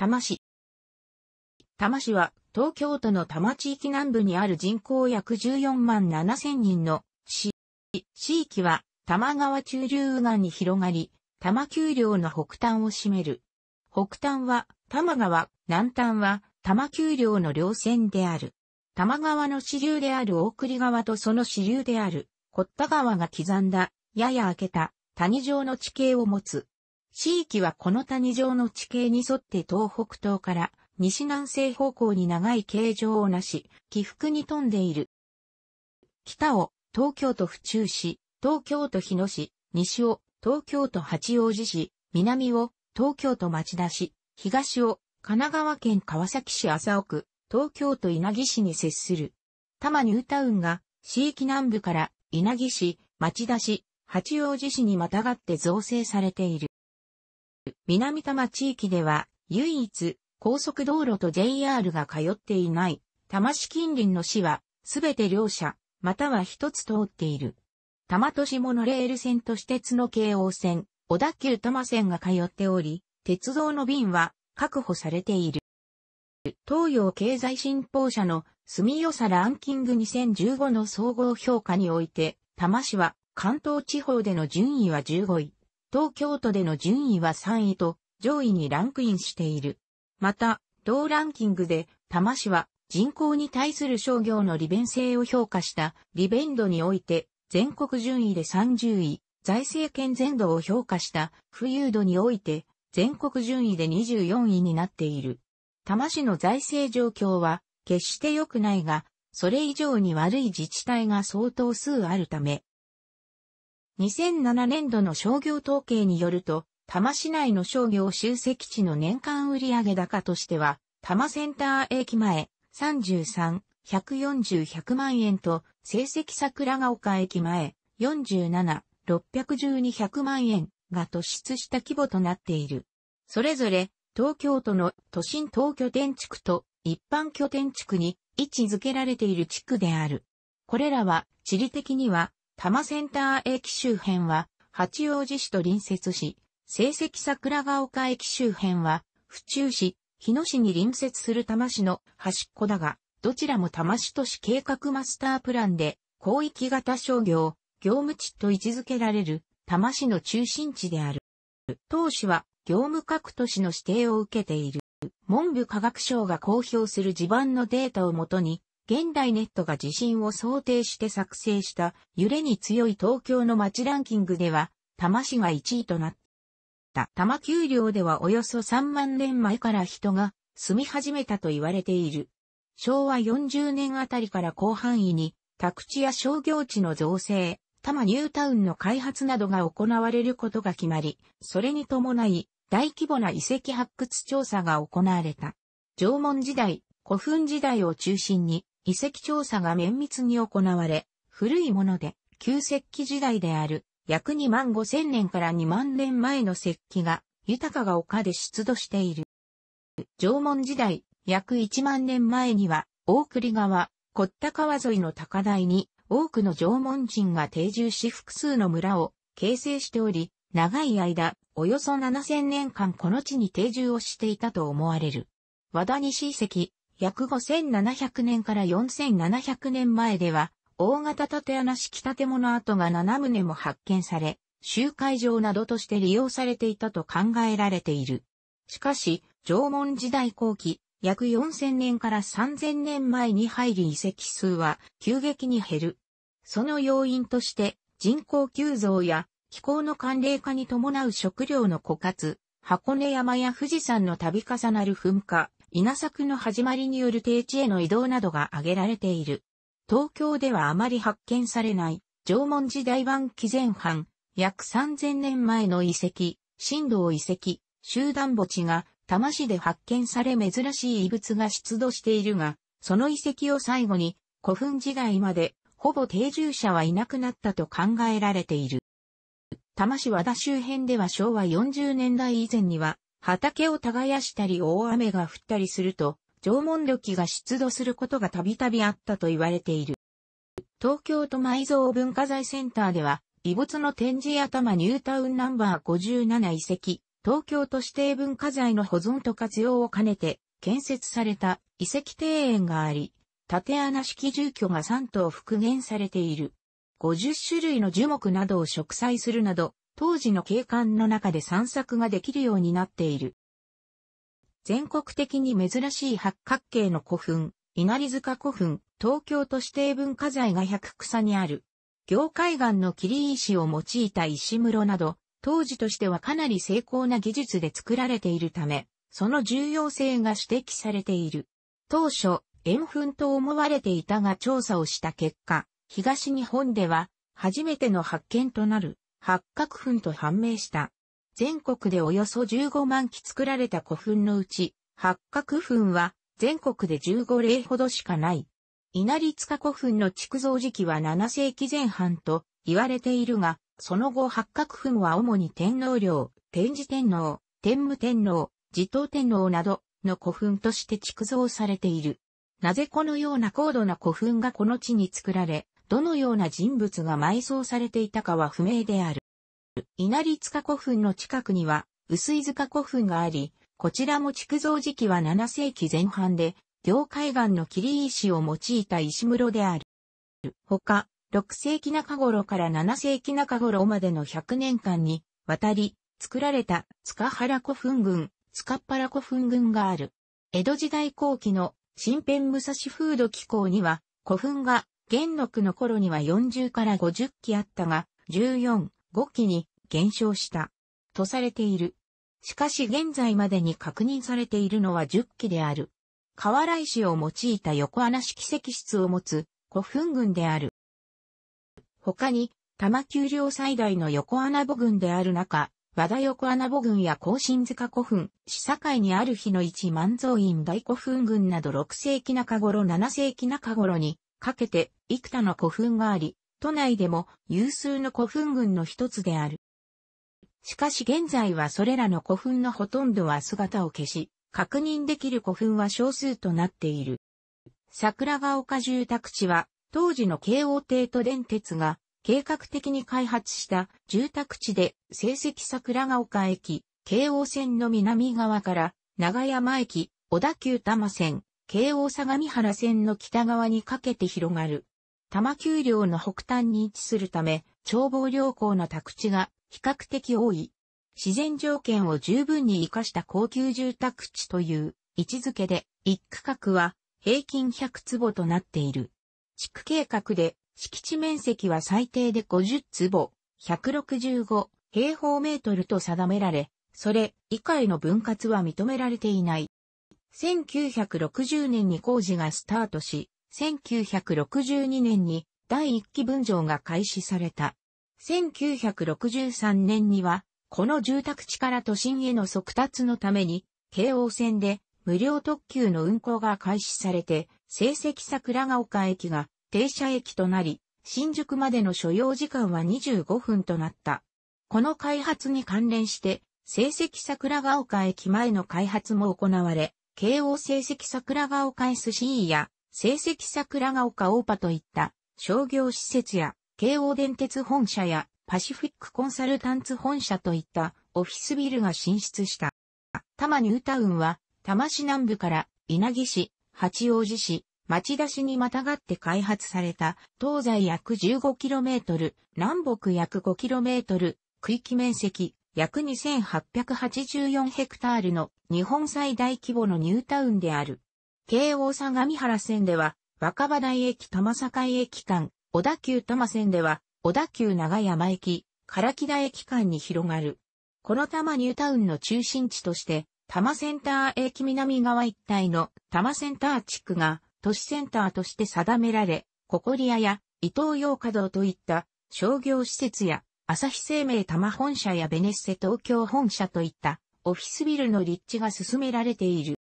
多摩市。多摩市は東京都の多摩地域南部にある人口約14万7千人の市。市域は多摩川中流右岸に広がり、多摩丘陵の北端を占める。北端は多摩川、南端は多摩丘陵の両線である。多摩川の支流である大栗川とその支流である、堀田川が刻んだ、やや明けた、谷状の地形を持つ。地域はこの谷状の地形に沿って東北東から西南西方向に長い形状をなし、起伏に富んでいる。北を東京都府中市、東京都日野市、西を東京都八王子市、南を東京都町田市、東を神奈川県川崎市麻生区、東京都稲城市に接する。多摩ニュータウンが市域南部から稲城市、町田市、八王子市にまたがって造成されている。南多摩地域では、唯一、高速道路と JR が通っていない、多摩市近隣の市は、すべて両社、または一つ通っている。多摩都市モノレール線と私鉄の京王線、小田急多摩線が通っており、鉄道の便は確保されている。東洋経済新報社の住吉さランキング2015の総合評価において、多摩市は関東地方での順位は15位。東京都での順位は3位と上位にランクインしている。また、同ランキングで、多摩市は人口に対する商業の利便性を評価した利便度において、全国順位で30位、財政健全度を評価した富裕度において、全国順位で24位になっている。多摩市の財政状況は決して良くないが、それ以上に悪い自治体が相当数あるため、2007年度の商業統計によると、多摩市内の商業集積地の年間売上高としては、多摩センター駅前33、140、100万円と、成績桜ヶ丘駅前47、612、100万円が突出した規模となっている。それぞれ、東京都の都心東拠点地区と一般拠点地区に位置づけられている地区である。これらは地理的には多摩センター駅周辺は、八王子市と隣接し、成績桜ヶ丘駅周辺は、府中市、日野市に隣接する多摩市の端っこだが、どちらも多摩市都市計画マスタープランで、広域型商業、業務地と位置づけられる、多摩市の中心地である。当市は、業務各都市の指定を受けている。文部科学省が公表する地盤のデータをもとに、現代ネットが地震を想定して作成した揺れに強い東京の街ランキングでは、多摩市が1位となった。多摩丘陵ではおよそ3万年前から人が住み始めたと言われている。昭和40年あたりから広範囲に宅地や商業地の造成、多摩ニュータウンの開発などが行われることが決まり、それに伴い大規模な遺跡発掘調査が行われた。縄文時代、古墳時代を中心に遺跡調査が綿密に行われ、古いもので、旧石器時代である、約2万5千年から2万年前の石器が、豊かが丘で出土している。縄文時代、約1万年前には、大栗川、小った川沿いの高台に、多くの縄文人が定住し複数の村を形成しており、長い間、およそ7000年間この地に定住をしていたと思われる。和田西遺跡、約5700年から4700年前では、大型建穴式建物跡が7棟も発見され、集会場などとして利用されていたと考えられている。しかし、縄文時代後期、約4000年から3000年前に入り遺跡数は急激に減る。その要因として、人口急増や気候の寒冷化に伴う食料の枯渇、箱根山や富士山の度重なる噴火、稲作の始まりによる低地への移動などが挙げられている。東京ではあまり発見されない、縄文時代晩期前半、約3000年前の遺跡、神道遺跡、集団墓地が、多摩市で発見され珍しい遺物が出土しているが、その遺跡を最後に、古墳時代まで、ほぼ定住者はいなくなったと考えられている。多摩市和田周辺では昭和40年代以前には、畑を耕したり大雨が降ったりすると、縄文土器が出土することがたびたびあったと言われている。東京都埋蔵文化財センターでは、遺物の展示頭ニュータウンナンバー57遺跡、東京都指定文化財の保存と活用を兼ねて、建設された遺跡庭園があり、縦穴式住居が3棟復元されている。50種類の樹木などを植栽するなど、当時の景観の中で散策ができるようになっている。全国的に珍しい八角形の古墳、稲荷塚古墳、東京都指定文化財が百草にある。業界岩の切り石を用いた石室など、当時としてはかなり精巧な技術で作られているため、その重要性が指摘されている。当初、円墳と思われていたが調査をした結果、東日本では初めての発見となる八角墳と判明した。全国でおよそ15万基作られた古墳のうち、八角墳は全国で15例ほどしかない。稲荷塚古墳の築造時期は7世紀前半と言われているが、その後八角墳は主に天皇陵、天智天皇、天武天皇、持統天皇などの古墳として築造されている。なぜこのような高度な古墳がこの地に作られ、どのような人物が埋葬されていたかは不明である。稲荷塚古墳の近くには、薄井塚古墳があり、こちらも築造時期は7世紀前半で、行海岸の切石を用いた石室である。他、6世紀中頃から7世紀中頃までの100年間に、渡り、作られた塚原古墳群、塚っ原古墳群がある。江戸時代後期の新編武蔵風土機構には古墳が元禄の頃には40から50機あったが、14、5機に減少した。とされている。しかし現在までに確認されているのは10機である。河原石を用いた横穴式石室を持つ古墳群である。他に、玉丘陵最大の横穴母群である中、和田横穴母群や甲信塚古墳、市境にある日の一万蔵院大古墳群など6世紀中頃7世紀中頃にかけて幾多の古墳があり、都内でも有数の古墳群の一つである。しかし現在はそれらの古墳のほとんどは姿を消し、確認できる古墳は少数となっている。桜ヶ丘住宅地は、当時の京王帝都電鉄が計画的に開発した住宅地で、成績桜ヶ丘駅、京王線の南側から長山駅、小田急多摩線、京王相模原線の北側にかけて広がる多摩丘陵の北端に位置するため、眺望良好な宅地が比較的多い。自然条件を十分に活かした高級住宅地という位置づけで、一区画は平均100坪となっている。地区計画で敷地面積は最低で50坪、165平方メートルと定められ、それ以下への分割は認められていない。1960年に工事がスタートし、1962年に第1期分譲が開始された。1963年には、この住宅地から都心への速達のために、京王線で無料特急の運行が開始されて、成績桜ヶ丘駅が停車駅となり、新宿までの所要時間は25分となった。この開発に関連して、成績桜ヶ丘駅前の開発も行われ、京王成績桜ヶ丘 SCE や成績桜ヶ丘オーパといった商業施設や京王電鉄本社やパシフィックコンサルタンツ本社といったオフィスビルが進出した。多摩ニュータウンは多摩市南部から稲城市、八王子市、町田市にまたがって開発された東西約 15km、南北約 5km、区域面積約2884ヘクタールの日本最大規模のニュータウンである。京王相模原線では、若葉台駅玉境駅間、小田急多摩線では、小田急長山駅、唐木田駅間に広がる。この多摩ニュータウンの中心地として、多摩センター駅南側一帯の多摩センター地区が都市センターとして定められ、ココリアや伊東洋華堂といった商業施設や朝日生命多摩本社やベネッセ東京本社といったオフィスビルの立地が進められている。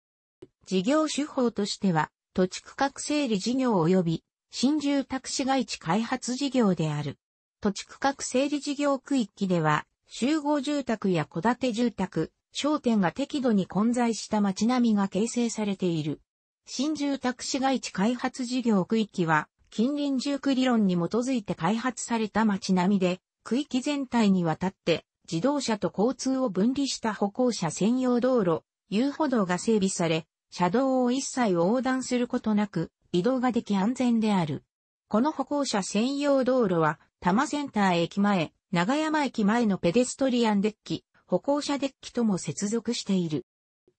事業手法としては、土地区画整理事業及び新住宅市街地開発事業である。土地区画整理事業区域では、集合住宅や戸建て住宅、商店が適度に混在した街並みが形成されている。新住宅市街地開発事業区域は、近隣住区理論に基づいて開発された街並みで、区域全体にわたって、自動車と交通を分離した歩行者専用道路、遊歩道が整備され、車道を一切横断することなく移動ができ安全である。この歩行者専用道路は、多摩センター駅前、長山駅前のペデストリアンデッキ、歩行者デッキとも接続している。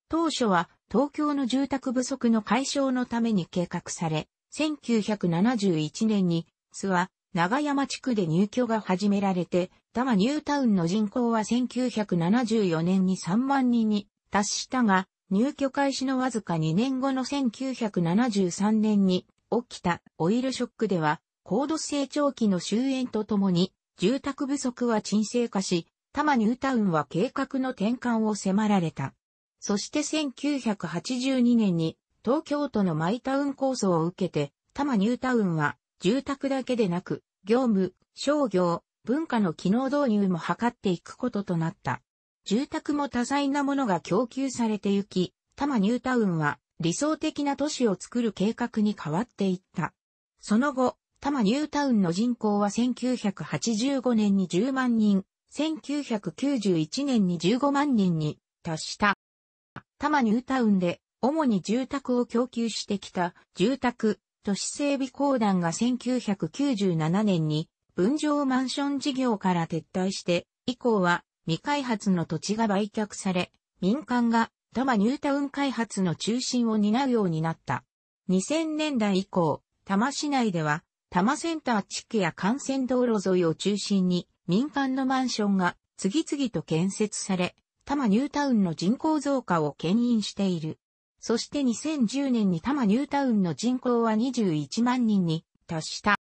当初は東京の住宅不足の解消のために計画され、1971年に諏訪長山地区で入居が始められて、多摩ニュータウンの人口は1974年に3万人に達したが、入居開始のわずか2年後の1973年に起きたオイルショックでは、高度成長期の終焉とともに、住宅不足は沈静化し、多摩ニュータウンは計画の転換を迫られた。そして1982年に東京都のマイタウン構想を受けて、多摩ニュータウンは住宅だけでなく、業務、商業、文化の機能導入も図っていくこととなった。住宅も多彩なものが供給されてゆき、多摩ニュータウンは理想的な都市を作る計画に変わっていった。その後、多摩ニュータウンの人口は1985年に10万人、1991年に15万人に達した。多摩ニュータウンで主に住宅を供給してきた住宅都市整備公団が1997年に分譲マンション事業から撤退して以降は未開発の土地が売却され、民間が多摩ニュータウン開発の中心を担うようになった。2000年代以降、多摩市内では、多摩センター地区や幹線道路沿いを中心に民間のマンションが次々と建設され、多摩ニュータウンの人口増加を牽引している。そして2010年に多摩ニュータウンの人口は21万人に達した。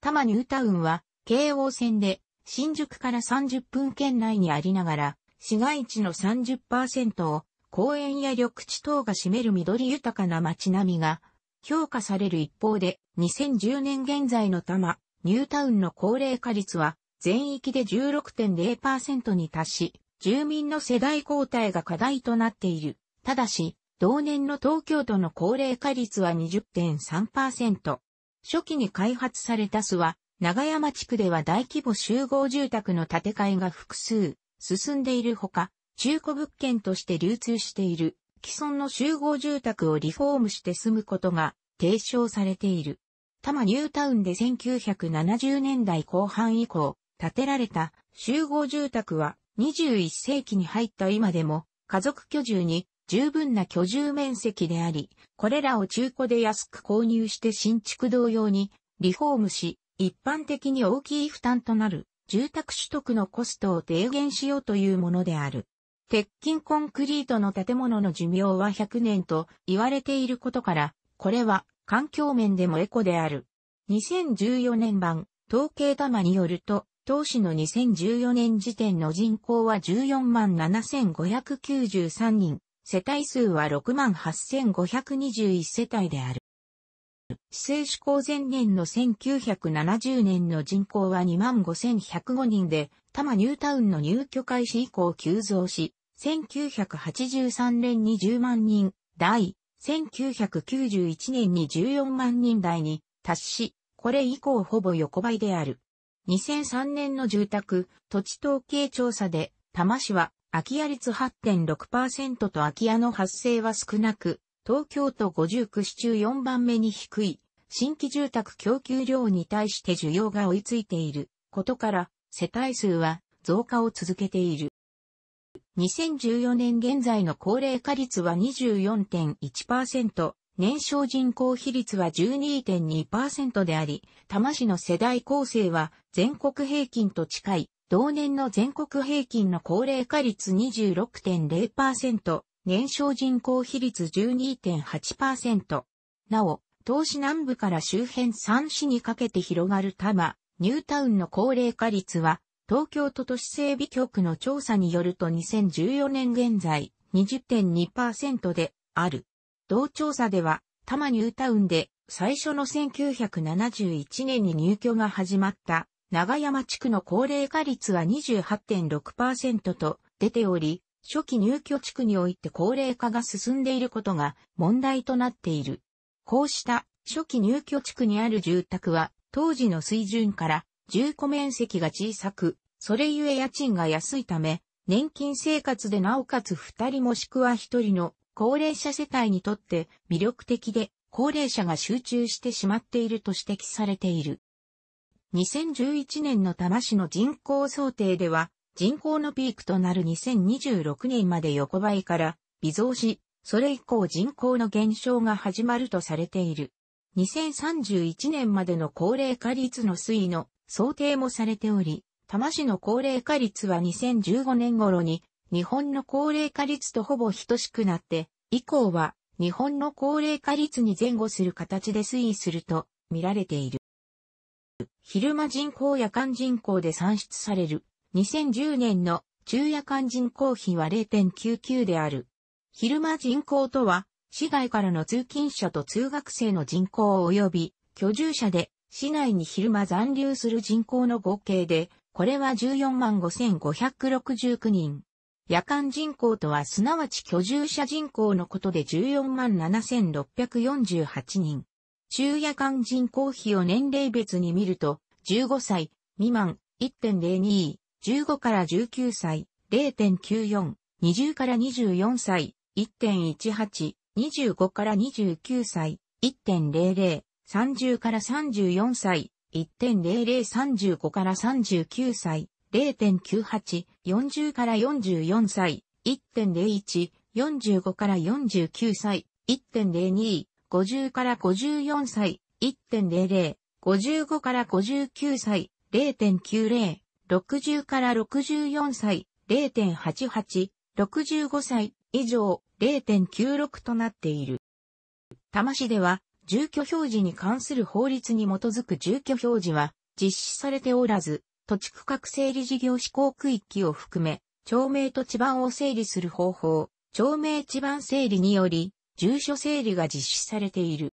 多摩ニュータウンは京王線で新宿から30分圏内にありながら、市街地の30%を公園や緑地等が占める緑豊かな街並みが評価される一方で、2010年現在の多摩、ニュータウンの高齢化率は全域で16.0%に達し、住民の世代交代が課題となっている。ただし、同年の東京都の高齢化率は20.3%。初期に開発された巣は長山地区では大規模集合住宅の建て替えが複数進んでいるほか、中古物件として流通している既存の集合住宅をリフォームして住むことが提唱されている。多摩ニュータウンで1970年代後半以降、建てられた集合住宅は21世紀に入った今でも家族居住に十分な居住面積であり、これらを中古で安く購入して新築同様にリフォームし、一般的に大きい負担となる住宅取得のコストを低減しようというものである。鉄筋コンクリートの建物の寿命は100年と言われていることから、これは環境面でもエコである。2014年版、統計玉によると、当市の2014年時点の人口は14万7593人、世帯数は6万8521世帯である。市政施行前年の1970年の人口は25,105人で、多摩ニュータウンの入居開始以降急増し、1983年に10万人台、1991年に14万人台に達し、これ以降ほぼ横ばいである。2003年の住宅、土地統計調査で、多摩市は空き家率8.6%と空き家の発生は少なく、東京都50区市中4番目に低い、新規住宅供給量に対して需要が追いついていることから、世帯数は増加を続けている。2014年現在の高齢化率は24.1%、年少人口比率は12.2%であり、多摩市の世代構成は全国平均と近い、同年の全国平均の高齢化率26.0%、年少人口比率12.8%。なお、東市南部から周辺3市にかけて広がる多摩、ニュータウンの高齢化率は、東京都都市整備局の調査によると2014年現在20.2%である。同調査では、多摩ニュータウンで最初の1971年に入居が始まった長山地区の高齢化率は28.6%と出ており、初期入居地区において高齢化が進んでいることが問題となっている。こうした初期入居地区にある住宅は当時の水準から住戸面積が小さく、それゆえ家賃が安いため、年金生活でなおかつ二人もしくは一人の高齢者世帯にとって魅力的で高齢者が集中してしまっていると指摘されている。2011年の多摩市の人口想定では、人口のピークとなる2026年まで横ばいから微増し、それ以降人口の減少が始まるとされている。2031年までの高齢化率の推移の想定もされており、多摩市の高齢化率は2015年頃に日本の高齢化率とほぼ等しくなって、以降は日本の高齢化率に前後する形で推移すると見られている。昼間人口夜間人口で算出される2010年の昼夜間人口比は0.99である。昼間人口とは、市外からの通勤者と通学生の人口及び居住者で、市内に昼間残留する人口の合計で、これは14万5569人。夜間人口とはすなわち居住者人口のことで14万7648人。昼夜間人口比を年齢別に見ると、15歳未満1.02、15から19歳、0.94、20から24歳、1.18、25から29歳、1.00、30から34歳、1.0035から39歳、0.98、40から44歳、1.01、45から49歳、1.02、50から54歳、1.00、55から59歳、0.90、60から64歳、0.88、65歳以上、0.96となっている。多摩市では、住居表示に関する法律に基づく住居表示は実施されておらず、土地区画整理事業施行区域を含め、町名と地盤を整理する方法、町名地盤整理により、住所整理が実施されている。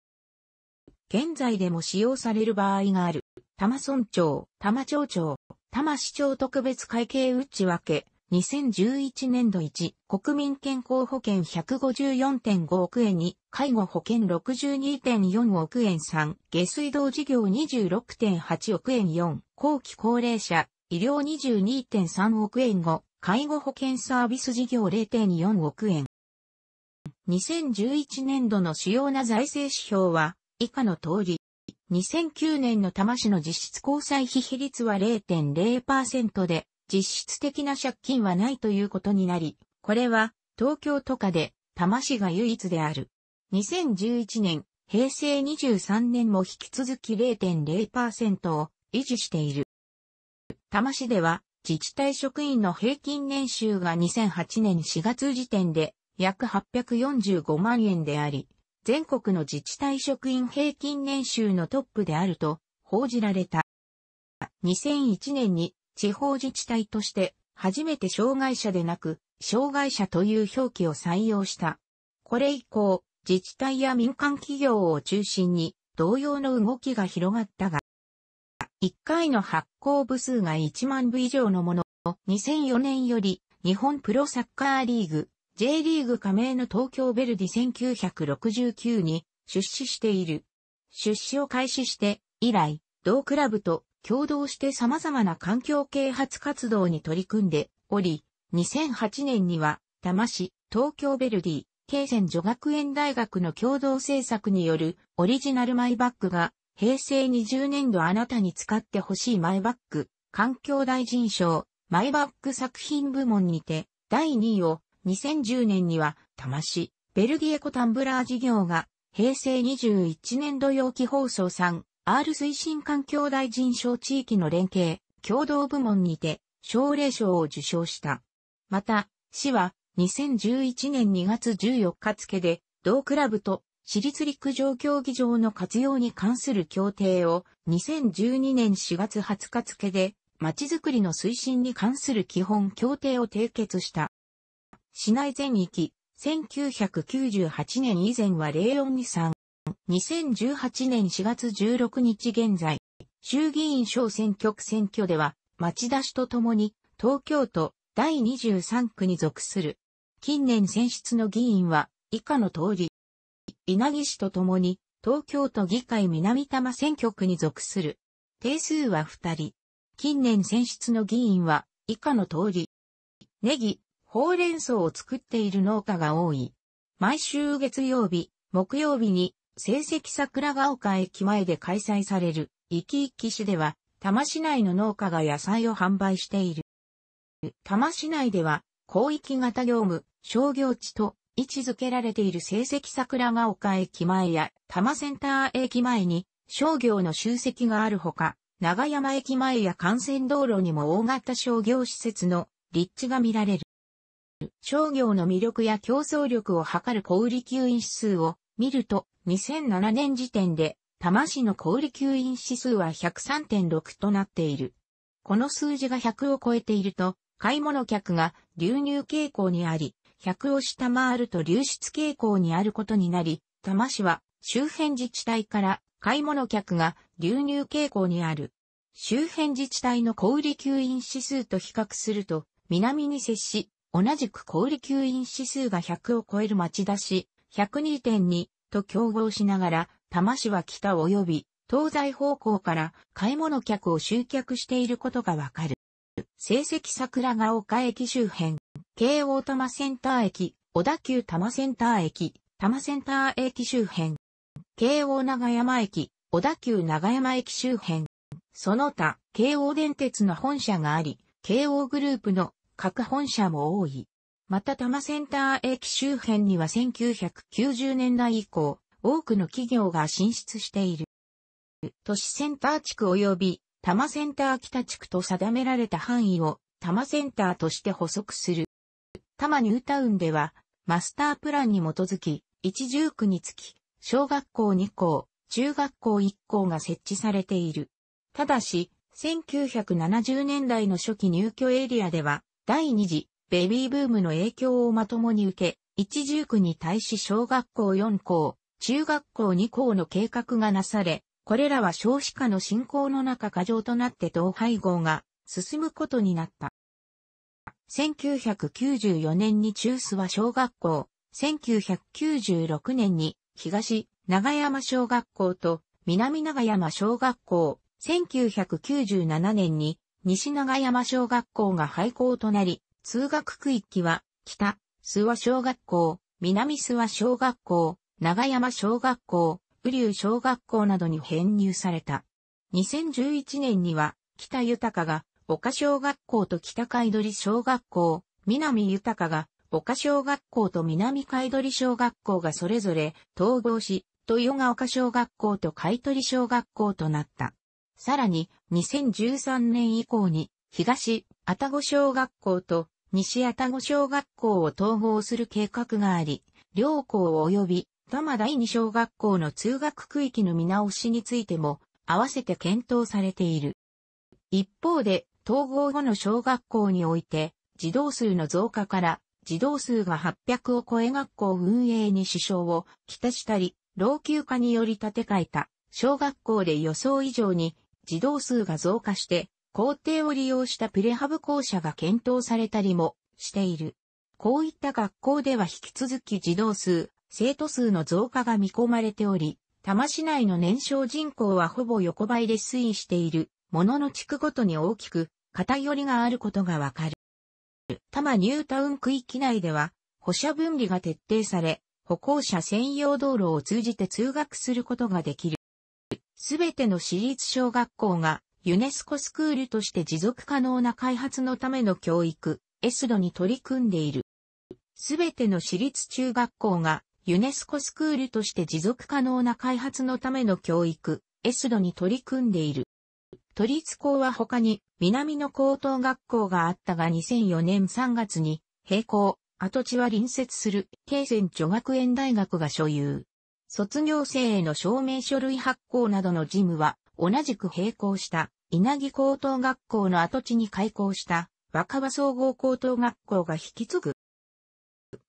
現在でも使用される場合がある。多摩村長、多摩町長、多摩市長特別会計内訳、2011年度1、国民健康保険154.5億円2、介護保険62.4億円3、下水道事業26.8億円4、後期高齢者、医療22.3億円5、介護保険サービス事業0.4億円。2011年度の主要な財政指標は、以下の通り、2009年の多摩市の実質交際費比率は0.0%で、実質的な借金はないということになり、これは東京都下で多摩市が唯一である。2011年、平成23年も引き続き0.0%を維持している。多摩市では自治体職員の平均年収が2008年4月時点で約845万円であり、全国の自治体職員平均年収のトップであると報じられた。2001年に地方自治体として初めて障害者でなく、障害者という表記を採用した。これ以降、自治体や民間企業を中心に同様の動きが広がったが、1回の発行部数が1万部以上のものを2004年より日本プロサッカーリーグ J リーグ加盟の東京ベルディ1969に出資している。出資を開始して以来、同クラブと共同して様々な環境啓発活動に取り組んでおり、2008年には、多摩市、東京ベルディ、京泉女学園大学の共同制作によるオリジナルマイバッグが、平成20年度あなたに使ってほしいマイバッグ、環境大臣賞、マイバッグ作品部門にて、第2位を2010年には、多摩市、ベルギエコタンブラー事業が、平成21年度陽気放送3、R 推進環境大臣賞地域の連携、共同部門にて、奨励賞を受賞した。また、市は、2011年2月14日付で、同クラブと私立陸上競技場の活用に関する協定を2012年4月20日付で、まちづくりの推進に関する基本協定を締結した。市内全域、1998年以前は0423、2018年4月16日現在、衆議院小選挙区選挙では、町田市とともに、東京都第23区に属する。近年選出の議員は、以下の通り、稲城市とともに、東京都議会南多摩選挙区に属する。定数は2人。近年選出の議員は、以下の通り、ネギ、ほうれん草を作っている農家が多い。毎週月曜日、木曜日に、成績桜ヶ丘駅前で開催される、生き生き市では、多摩市内の農家が野菜を販売している。多摩市内では、広域型業務、商業地と位置づけられている成績桜ヶ丘駅前や多摩センター駅前に商業の集積があるほか、長山駅前や幹線道路にも大型商業施設の立地が見られる。商業の魅力や競争力を測る小売吸引指数を見ると、2007年時点で、多摩市の小売吸引指数は103.6となっている。この数字が100を超えていると、買い物客が流入傾向にあり、100を下回ると流出傾向にあることになり、多摩市は周辺自治体から買い物客が流入傾向にある。周辺自治体の小売吸引指数と比較すると、南に接し、同じく小売吸引指数が100を超える町田市、102.2と競合しながら、多摩市は北及び東西方向から買い物客を集客していることがわかる。成績桜ヶ丘駅周辺、京王多摩センター駅、小田急多摩センター駅、多摩センター駅周辺、京王長山駅、小田急長山駅周辺、その他、京王電鉄の本社があり、京王グループの各本社も多い。また多摩センター駅周辺には1990年代以降、多くの企業が進出している。都市センター地区及び多摩センター北地区と定められた範囲を多摩センターとして補足する。多摩ニュータウンでは、マスタープランに基づき、一重区につき、小学校2校、中学校1校が設置されている。ただし、1970年代の初期入居エリアでは、第二次ベビーブームの影響をまともに受け、一重区に対し小学校4校、中学校2校の計画がなされ、これらは少子化の進行の中過剰となって統廃合が進むことになった。1994年に中須は小学校、1996年に東長山小学校と南長山小学校、1997年に西長山小学校が廃校となり、通学区域は、北、諏訪小学校、南諏訪小学校、長山小学校、宇竜小学校などに編入された。2011年には、北豊が、岡小学校と北海鳥小学校、南豊が、岡小学校と南海鳥小学校がそれぞれ統合し、豊が岡小学校と海鳥小学校となった。さらに、2013年以降に、東、愛宕小学校と、西愛宕小学校を統合する計画があり、両校及び、多摩第二小学校の通学区域の見直しについても、合わせて検討されている。一方で、統合後の小学校において、児童数の増加から、児童数が800を超え学校運営に支障をきたしたり、老朽化により建て替えた、小学校で予想以上に児童数が増加して、校庭を利用したプレハブ校舎が検討されたりもしている。こういった学校では引き続き児童数、生徒数の増加が見込まれており、多摩市内の年少人口はほぼ横ばいで推移しているものの地区ごとに大きく偏りがあることがわかる。多摩ニュータウン区域内では、歩車分離が徹底され、歩行者専用道路を通じて通学することができる。すべての私立小学校がユネスコスクールとして持続可能な開発のための教育、エスドに取り組んでいる。すべての私立中学校がユネスコスクールとして持続可能な開発のための教育、エスドに取り組んでいる。都立校は他に南の高等学校があったが2004年3月に並行、跡地は隣接する京泉女学園大学が所有。卒業生への証明書類発行などの事務は、同じく並行した、稲城高等学校の跡地に開校した、若葉総合高等学校が引き継ぐ。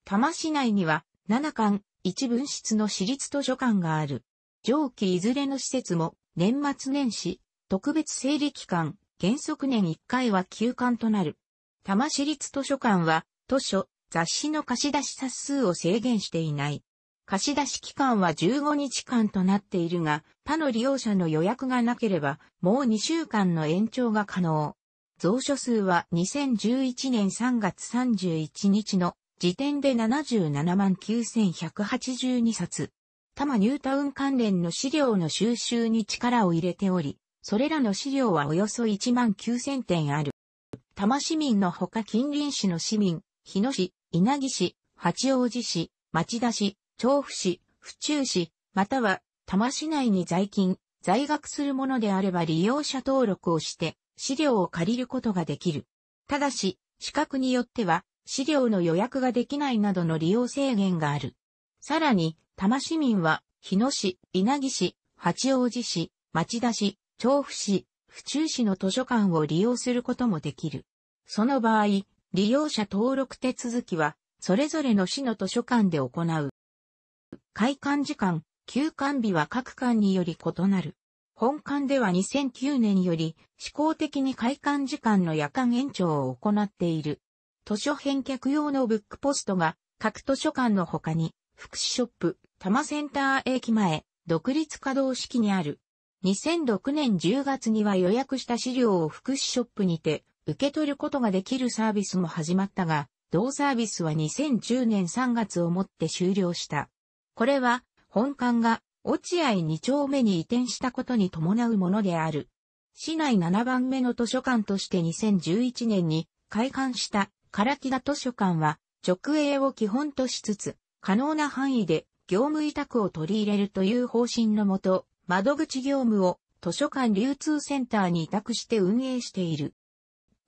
多摩市内には、7館、一分室の私立図書館がある。上記いずれの施設も、年末年始、特別整理期間、原則年1回は休館となる。多摩市立図書館は、図書、雑誌の貸し出し冊数を制限していない。貸出期間は15日間となっているが、他の利用者の予約がなければ、もう2週間の延長が可能。蔵書数は2011年3月31日の時点で779,182冊。多摩ニュータウン関連の資料の収集に力を入れており、それらの資料はおよそ1万9000点ある。多摩市民のほか近隣市の市民、日野市、稲城市、八王子市、町田市、調布市、府中市、または多摩市内に在勤、在学するものであれば利用者登録をして資料を借りることができる。ただし、資格によっては資料の予約ができないなどの利用制限がある。さらに、多摩市民は、日野市、稲城市、八王子市、町田市、調布市、府中市の図書館を利用することもできる。その場合、利用者登録手続きは、それぞれの市の図書館で行う。開館時間、休館日は各館により異なる。本館では2009年より試行的に開館時間の夜間延長を行っている。図書返却用のブックポストが各図書館の他に福祉ショップ、多摩センター駅前、独立稼働式にある。2006年10月には予約した資料を福祉ショップにて受け取ることができるサービスも始まったが、同サービスは2010年3月をもって終了した。これは、本館が落合2丁目に移転したことに伴うものである。市内7番目の図書館として2011年に開館した唐木田図書館は直営を基本としつつ可能な範囲で業務委託を取り入れるという方針のもと窓口業務を図書館流通センターに委託して運営している。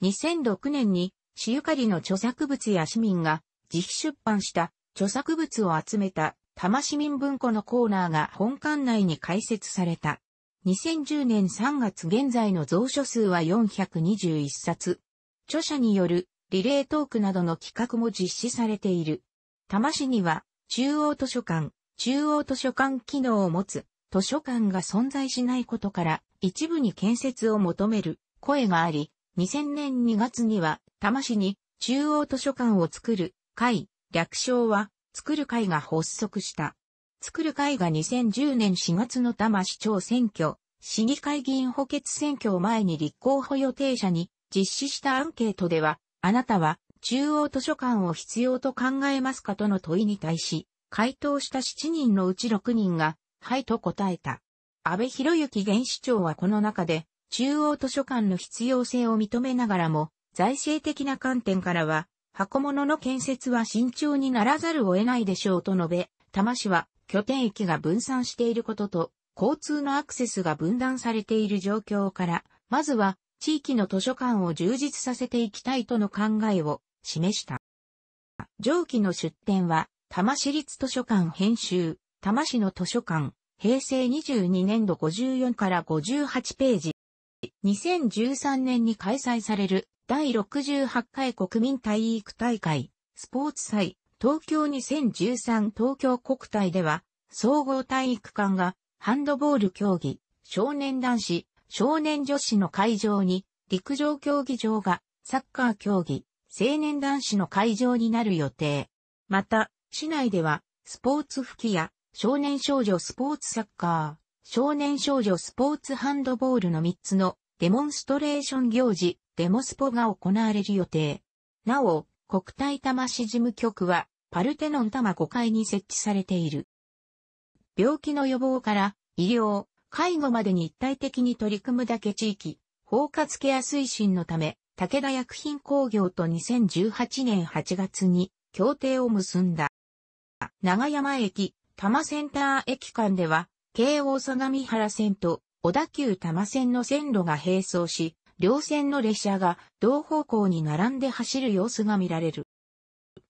2006年に市ゆかりの著作物や市民が自費出版した著作物を集めた多摩市民文庫のコーナーが本館内に開設された。2010年3月現在の蔵書数は421冊。著者によるリレートークなどの企画も実施されている。多摩市には中央図書館、中央図書館機能を持つ図書館が存在しないことから一部に建設を求める声があり、2000年2月には多摩市に中央図書館を作る会、略称は作る会が発足した。作る会が2010年4月の多摩市長選挙、市議会議員補欠選挙を前に立候補予定者に実施したアンケートでは、あなたは中央図書館を必要と考えますかとの問いに対し、回答した7人のうち6人が、はいと答えた。安倍博之現市長はこの中で、中央図書館の必要性を認めながらも、財政的な観点からは、箱物の建設は慎重にならざるを得ないでしょうと述べ、多摩市は拠点駅が分散していることと、交通のアクセスが分断されている状況から、まずは地域の図書館を充実させていきたいとの考えを示した。上記の出展は、多摩市立図書館編集、多摩市の図書館、平成22年度54から58ページ。2013年に開催される第68回国民体育大会、スポーツ祭、東京2013東京国体では、総合体育館がハンドボール競技、少年男子、少年女子の会場に、陸上競技場がサッカー競技、青年男子の会場になる予定。また、市内では、スポーツ吹きや少年少女スポーツサッカー、少年少女スポーツハンドボールの3つのデモンストレーション行事、デモスポが行われる予定。なお、国体玉市事務局は、パルテノン玉5階に設置されている。病気の予防から、医療、介護までに一体的に取り組むだけ地域、包括ケア推進のため、武田薬品工業と2018年8月に協定を結んだ。長山駅、多摩センター駅間では、京王相模原線と小田急多摩線の線路が並走し、両線の列車が同方向に並んで走る様子が見られる。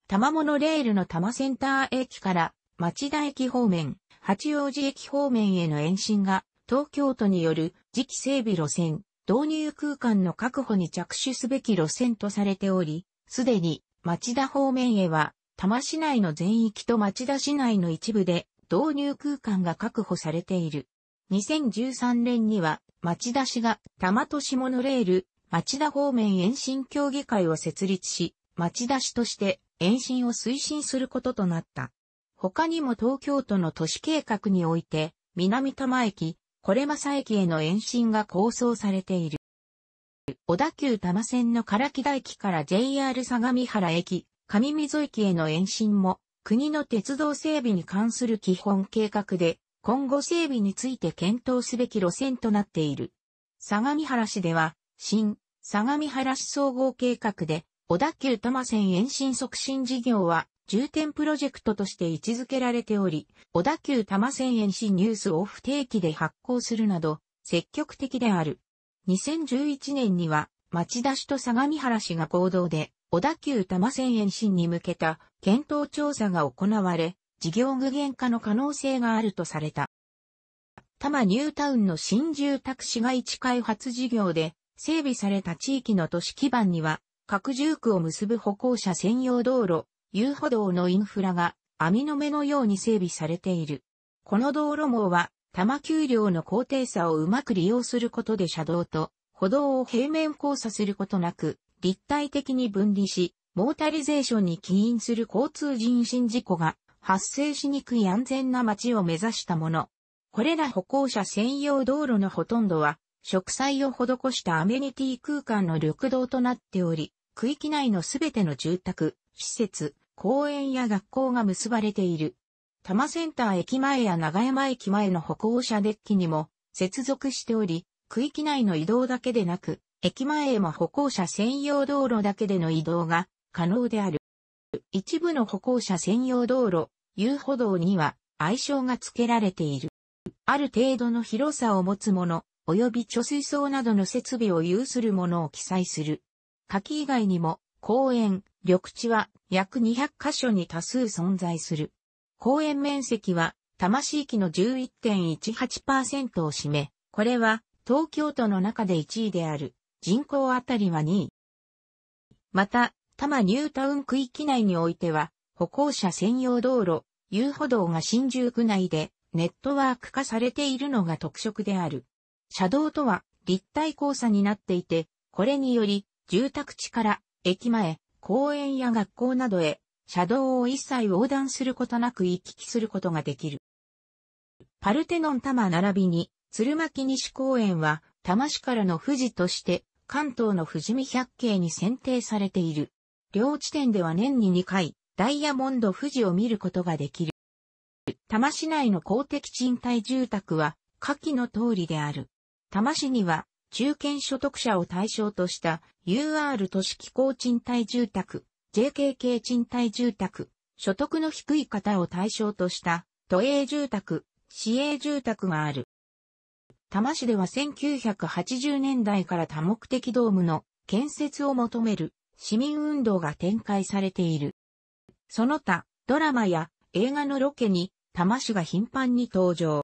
多摩モノレールの多摩センター駅から町田駅方面、八王子駅方面への延伸が東京都による次期整備路線、導入空間の確保に着手すべき路線とされており、すでに町田方面へは多摩市内の全域と町田市内の一部で導入空間が確保されている。2013年には町田市が多摩都市モノレール町田方面延伸協議会を設立し、町田市として延伸を推進することとなった。他にも東京都の都市計画において、南多摩駅、これまさ駅への延伸が構想されている。小田急多摩線の唐木田駅から JR 相模原駅、上溝駅への延伸も、国の鉄道整備に関する基本計画で、今後整備について検討すべき路線となっている。相模原市では、新、相模原市総合計画で、小田急多摩線延伸促進事業は、重点プロジェクトとして位置づけられており、小田急多摩線延伸ニュースを不定期で発行するなど、積極的である。2011年には、町田市と相模原市が合同で、小田急多摩線延伸に向けた検討調査が行われ、事業具現化の可能性があるとされた。多摩ニュータウンの新住宅市街地開発事業で整備された地域の都市基盤には各住区を結ぶ歩行者専用道路、遊歩道のインフラが網の目のように整備されている。この道路網は多摩丘陵の高低差をうまく利用することで車道と歩道を平面交差することなく立体的に分離し、モータリゼーションに起因する交通人身事故が発生しにくい安全な街を目指したもの。これら歩行者専用道路のほとんどは、植栽を施したアメニティ空間の緑道となっており、区域内のすべての住宅、施設、公園や学校が結ばれている。多摩センター駅前や長山駅前の歩行者デッキにも接続しており、区域内の移動だけでなく、駅前へも歩行者専用道路だけでの移動が可能である。一部の歩行者専用道路、遊歩道には愛称が付けられている。ある程度の広さを持つもの、及び貯水槽などの設備を有するものを記載する。柿以外にも、公園、緑地は約200箇所に多数存在する。公園面積は、多摩市域の11.18%を占め、これは東京都の中で1位である。人口あたりは2位。また、多摩ニュータウン区域内においては、歩行者専用道路、遊歩道が新宿内でネットワーク化されているのが特色である。車道とは立体交差になっていて、これにより住宅地から駅前、公園や学校などへ車道を一切横断することなく行き来することができる。パルテノン多摩並びに鶴巻西公園は多摩市からの富士として関東の富士見百景に選定されている。両地点では年に2回、ダイヤモンド富士を見ることができる。多摩市内の公的賃貸住宅は、下記の通りである。多摩市には、中堅所得者を対象とした UR 都市機構賃貸住宅、JKK 賃貸住宅、所得の低い方を対象とした都営住宅、市営住宅がある。多摩市では1980年代から多目的ドームの建設を求める市民運動が展開されている。その他、ドラマや映画のロケに、多摩市が頻繁に登場。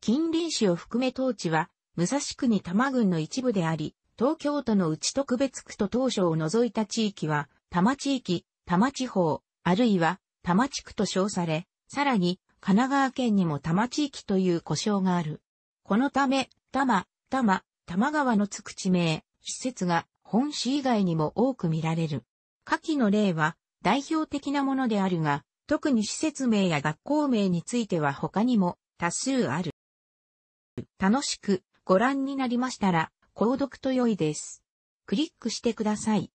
近隣市を含め当地は、武蔵区に多摩郡の一部であり、東京都の内特別区と当初を除いた地域は、多摩地域、多摩地方、あるいは多摩地区と称され、さらに、神奈川県にも多摩地域という呼称がある。このため、多摩、多摩、多摩川のつく地名、施設が本市以外にも多く見られる。下記の例は、代表的なものであるが、特に施設名や学校名については他にも多数ある。楽しくご覧になりましたら、購読と良いです。クリックしてください。